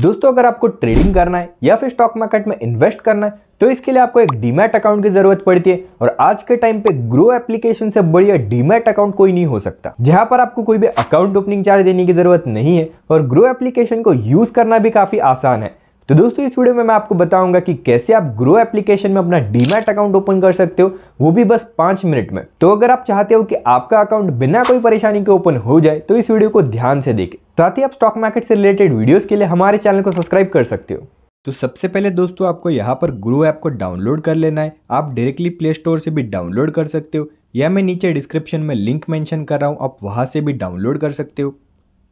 दोस्तों अगर आपको ट्रेडिंग करना है या फिर स्टॉक मार्केट में इन्वेस्ट करना है तो इसके लिए आपको एक डीमैट अकाउंट की जरूरत पड़ती है और आज के टाइम पे ग्रो एप्लीकेशन से बढ़िया डीमैट अकाउंट कोई नहीं हो सकता जहां पर आपको कोई भी अकाउंट ओपनिंग चार्ज देने की जरूरत नहीं है और ग्रो एप्लीकेशन को यूज करना भी काफी आसान है तो दोस्तों इस वीडियो में मैं आपको बताऊंगा कि कैसे आप ग्रो एप्लीकेशन में अपना डीमैट अकाउंट ओपन कर सकते हो वो भी बस पाँच मिनट में तो अगर आप चाहते हो कि आपका अकाउंट बिना कोई परेशानी के ओपन हो जाए तो इस वीडियो को ध्यान से देखें साथ ही आप स्टॉक मार्केट से रिलेटेड वीडियोज के लिए हमारे चैनल को सब्सक्राइब कर सकते हो तो सबसे पहले दोस्तों आपको यहाँ पर ग्रो ऐप को डाउनलोड कर लेना है आप डायरेक्टली प्ले स्टोर से भी डाउनलोड कर सकते हो या मैं नीचे डिस्क्रिप्शन में लिंक मेंशन कर रहा हूँ आप वहाँ से भी डाउनलोड कर सकते हो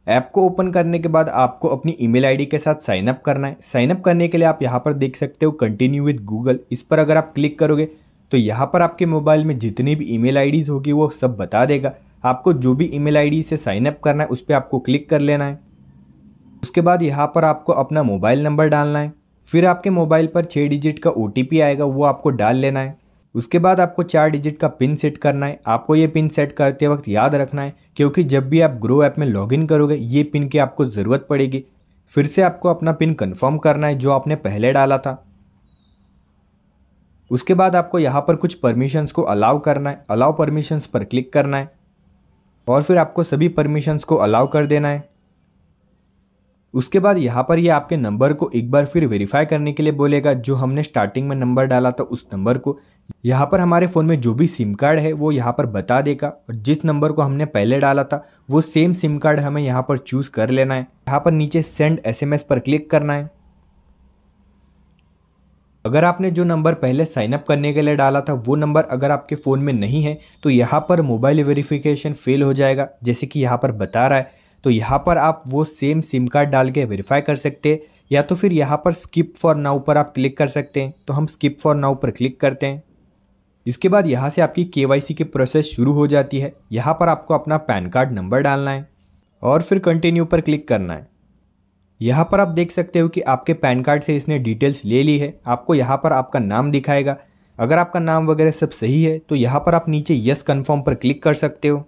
ऐप को ओपन करने के बाद आपको अपनी ईमेल आईडी के साथ साइनअप करना है साइनअप करने के लिए आप यहाँ पर देख सकते हो कंटिन्यू विद गूगल इस पर अगर आप क्लिक करोगे तो यहाँ पर आपके मोबाइल में जितनी भी ईमेल आईडीज़ होगी वो सब बता देगा आपको जो भी ईमेल आईडी से साइनअप करना है उस पर आपको क्लिक कर लेना है उसके बाद यहाँ पर आपको अपना मोबाइल नंबर डालना है फिर आपके मोबाइल पर छः डिजिट का ओ आएगा वो आपको डाल लेना है उसके बाद आपको चार डिजिट का पिन सेट करना है आपको ये पिन सेट करते वक्त याद रखना है क्योंकि जब भी आप ग्रो ऐप में लॉगिन करोगे ये पिन की आपको ज़रूरत पड़ेगी फिर से आपको अपना पिन कन्फर्म करना है जो आपने पहले डाला था उसके बाद आपको यहाँ पर कुछ परमिशंस को अलाउ करना है अलाउ परमिशंस पर क्लिक करना है और फिर आपको सभी परमिशंस को अलाउ कर देना है उसके बाद यहाँ पर ये यह आपके नंबर को एक बार फिर वेरीफाई करने के लिए बोलेगा जो हमने स्टार्टिंग में नंबर डाला था उस नंबर को यहाँ पर हमारे फ़ोन में जो भी सिम कार्ड है वो यहाँ पर बता देगा और जिस नंबर को हमने पहले डाला था वो सेम सिम कार्ड हमें यहाँ पर चूज़ कर लेना है यहाँ पर नीचे सेंड एसएमएस पर क्लिक करना है अगर आपने जो नंबर पहले साइन अप करने के लिए डाला था वो नंबर अगर आपके फ़ोन में नहीं है तो यहाँ पर मोबाइल वेरिफिकेशन फेल हो जाएगा जैसे कि यहाँ पर बता रहा है तो यहाँ पर आप वो सेम सिम कार्ड डाल के वेरीफाई कर सकते हैं या तो फिर यहाँ पर स्किप फॉर नाउ पर आप क्लिक कर सकते हैं तो हम स्किप फॉर नाउ पर क्लिक करते हैं इसके बाद यहाँ से आपकी के की प्रोसेस शुरू हो जाती है यहाँ पर आपको अपना पैन कार्ड नंबर डालना है और फिर कंटिन्यू पर क्लिक करना है यहाँ पर आप देख सकते हो कि आपके पैन कार्ड से इसने डिटेल्स ले ली है आपको यहाँ पर आपका नाम दिखाएगा अगर आपका नाम वगैरह सब सही है तो यहाँ पर आप नीचे यस कन्फर्म पर क्लिक कर सकते हो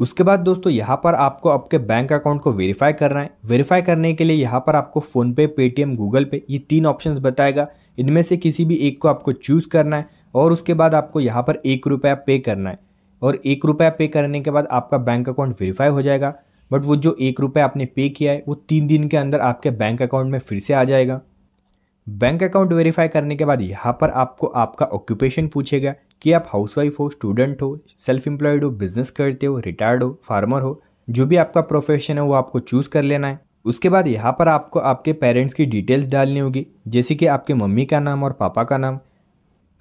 उसके बाद दोस्तों यहाँ पर आपको आपके बैंक अकाउंट को वेरीफाई करना है वेरीफाई करने के लिए यहाँ पर आपको फ़ोनपे पेटीएम गूगल पे ये तीन ऑप्शंस बताएगा इनमें से किसी भी एक को आपको चूज़ करना है और उसके बाद आपको यहाँ पर एक रुपया पे करना है और एक रुपया पे करने के बाद आपका बैंक अकाउंट वेरीफाई हो जाएगा बट वो जो एक रुपया आपने पे किया है वो तीन दिन के अंदर आपके बैंक अकाउंट में फिर से आ जाएगा बैंक अकाउंट वेरीफाई करने के बाद यहाँ पर आपको आपका ऑक्यूपेशन पूछेगा कि आप हाउसवाइफ हो स्टूडेंट हो सेल्फ एम्प्लॉयड हो बिजनेस करते हो रिटायर्ड हो फार्मर हो जो भी आपका प्रोफेशन है वो आपको चूज़ कर लेना है उसके बाद यहाँ पर आपको आपके पेरेंट्स की डिटेल्स डालनी होगी जैसे कि आपके मम्मी का नाम और पापा का नाम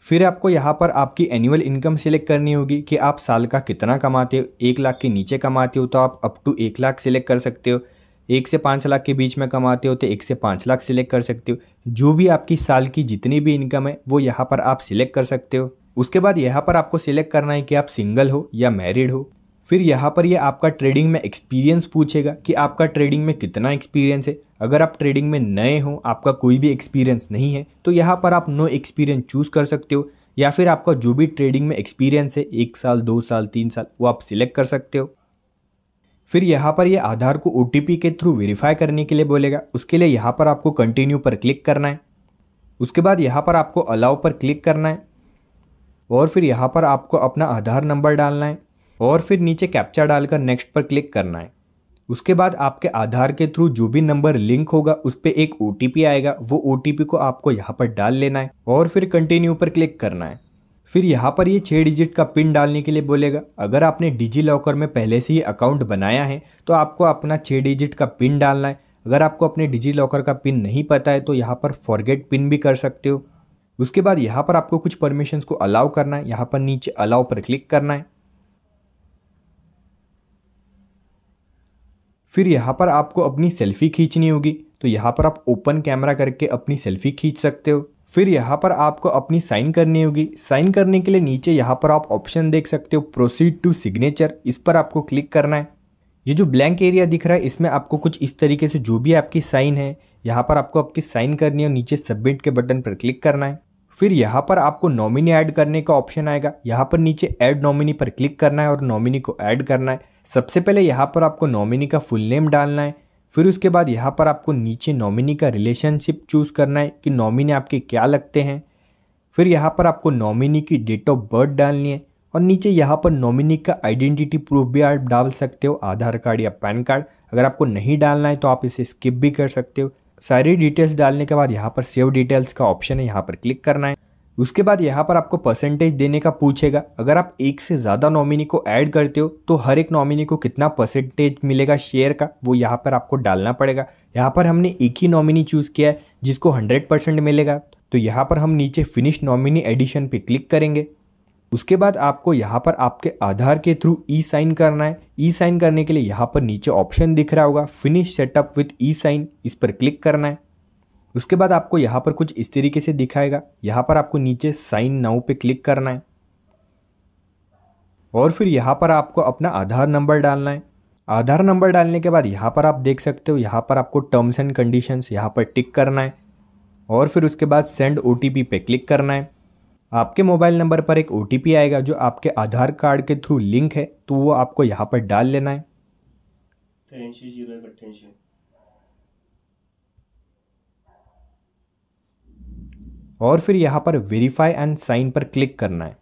फिर आपको यहाँ पर आपकी एनुअल इनकम सिलेक्ट करनी होगी कि आप साल का कितना कमाते हो एक लाख के नीचे कमाते हो तो आप अप टू एक लाख सिलेक्ट कर सकते हो एक से पाँच लाख के बीच में कमाते हो तो एक से पाँच लाख सिलेक्ट कर सकते हो जो भी आपकी साल की जितनी भी इनकम है वो यहाँ पर आप सिलेक्ट कर सकते हो उसके बाद यहाँ पर आपको सिलेक्ट करना है कि आप सिंगल हो या मैरिड हो फिर यहाँ पर ये यह आपका ट्रेडिंग में एक्सपीरियंस पूछेगा कि आपका ट्रेडिंग में कितना एक्सपीरियंस है अगर आप ट्रेडिंग में नए हो आपका कोई भी एक्सपीरियंस नहीं है तो यहाँ पर आप नो एक्सपीरियंस चूज़ कर सकते हो या फिर आपका जो भी ट्रेडिंग में एक्सपीरियंस है एक साल दो साल तीन साल वो आप सिलेक्ट कर सकते हो फिर यहाँ पर ये यह आधार को ओ के थ्रू वेरीफाई करने के लिए बोलेगा उसके लिए यहाँ पर आपको कंटिन्यू पर क्लिक करना है उसके बाद यहाँ पर आपको अलाउ पर क्लिक करना है और फिर यहाँ पर आपको अपना आधार नंबर डालना है और फिर नीचे कैप्चा डालकर नेक्स्ट पर क्लिक करना है उसके बाद आपके आधार के थ्रू जो भी नंबर लिंक होगा उस पर एक ओ आएगा वो ओ को आपको यहाँ पर डाल लेना है और फिर कंटिन्यू पर क्लिक करना है फिर यहाँ पर ये छः डिजिट का पिन डालने के लिए बोलेगा अगर आपने डिजी लॉकर में पहले से ही अकाउंट बनाया है तो आपको अपना छः डिजिट का पिन डालना है अगर आपको अपने डिजी लॉकर का पिन नहीं पता है तो यहाँ पर फॉरगेट पिन भी कर सकते हो उसके बाद यहाँ पर आपको कुछ परमिशंस को अलाउ करना है यहाँ पर नीचे अलाउ पर क्लिक करना है फिर यहाँ पर आपको अपनी सेल्फी खींचनी होगी तो यहाँ पर आप ओपन कैमरा करके अपनी सेल्फी खींच सकते हो फिर यहाँ पर आपको अपनी साइन करनी होगी साइन करने के लिए नीचे यहाँ पर आप ऑप्शन देख सकते हो प्रोसीड टू सिग्नेचर इस पर आपको क्लिक करना है ये जो ब्लैंक एरिया दिख रहा है इसमें आपको कुछ इस तरीके से जो भी आपकी साइन है यहाँ पर आपको आपकी साइन करनी है और नीचे सबमिट के बटन पर क्लिक करना है फिर यहाँ पर आपको नॉमिनी ऐड करने का ऑप्शन आएगा यहाँ पर नीचे ऐड नॉमिनी पर क्लिक करना है और नॉमिनी को ऐड करना है सबसे पहले यहाँ पर आपको नॉमिनी का फुल नेम डालना है फिर उसके बाद यहाँ पर आपको नीचे नॉमिनी का रिलेशनशिप चूज़ करना है कि नॉमिनी आपके क्या लगते हैं फिर यहाँ पर आपको नॉमिनी की डेट ऑफ बर्थ डालनी है और नीचे यहाँ पर नॉमिनी का आइडेंटिटी प्रूफ भी आप डाल सकते हो आधार कार्ड या पैन कार्ड अगर आपको नहीं डालना है तो आप इसे स्किप भी कर सकते हो सारी डिटेल्स डालने के बाद यहाँ पर सेव डिटेल्स का ऑप्शन है यहाँ पर क्लिक करना है उसके बाद यहाँ पर आपको परसेंटेज देने का पूछेगा अगर आप एक से ज़्यादा नॉमिनी को ऐड करते हो तो हर एक नॉमिनी को कितना परसेंटेज मिलेगा शेयर का वो यहाँ पर आपको डालना पड़ेगा यहाँ पर हमने एक ही नॉमिनी चूज़ किया है जिसको 100 परसेंट मिलेगा तो यहाँ पर हम नीचे फिनिश नॉमिनी एडिशन पे क्लिक करेंगे उसके बाद आपको यहाँ पर आपके आधार के थ्रू ई साइन करना है ई साइन करने के लिए यहाँ पर नीचे ऑप्शन दिख रहा होगा finish setup with e sign इस पर क्लिक करना है उसके बाद आपको यहाँ पर कुछ इस तरीके से दिखाएगा यहाँ पर आपको नीचे साइन नाउ पे क्लिक करना है और फिर यहाँ पर आपको अपना आधार नंबर डालना है आधार नंबर डालने के बाद यहाँ पर आप देख सकते हो यहाँ पर आपको टर्म्स एंड कंडीशंस यहाँ पर टिक करना है और फिर उसके बाद सेंड ओ पे क्लिक करना है आपके मोबाइल नंबर पर एक ओ आएगा जो आपके आधार कार्ड के थ्रू लिंक है तो वो आपको यहाँ पर डाल लेना है और फिर यहाँ पर वेरीफाई एंड साइन पर क्लिक करना है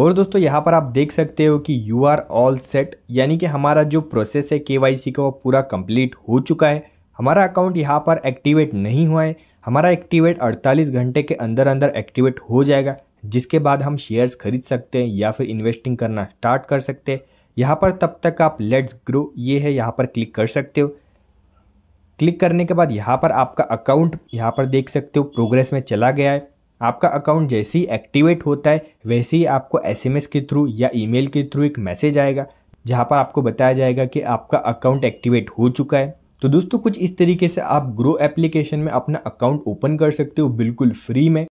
और दोस्तों यहाँ पर आप देख सकते हो कि यू आर ऑल सेट यानी कि हमारा जो प्रोसेस है के का वो पूरा कंप्लीट हो चुका है हमारा अकाउंट यहाँ पर एक्टिवेट नहीं हुआ है हमारा एक्टिवेट 48 घंटे के अंदर अंदर एक्टिवेट हो जाएगा जिसके बाद हम शेयर्स खरीद सकते हैं या फिर इन्वेस्टिंग करना स्टार्ट कर सकते हैं यहाँ पर तब तक आप लेट्स ग्रो ये है यहाँ पर क्लिक कर सकते हो क्लिक करने के बाद यहाँ पर आपका अकाउंट यहाँ पर देख सकते हो प्रोग्रेस में चला गया है आपका अकाउंट जैसे ही एक्टिवेट होता है वैसे ही आपको एसएमएस के थ्रू या ईमेल के थ्रू एक मैसेज आएगा जहाँ पर आपको बताया जाएगा कि आपका अकाउंट एक्टिवेट हो चुका है तो दोस्तों कुछ इस तरीके से आप ग्रो एप्लीकेशन में अपना अकाउंट ओपन कर सकते हो बिल्कुल फ्री में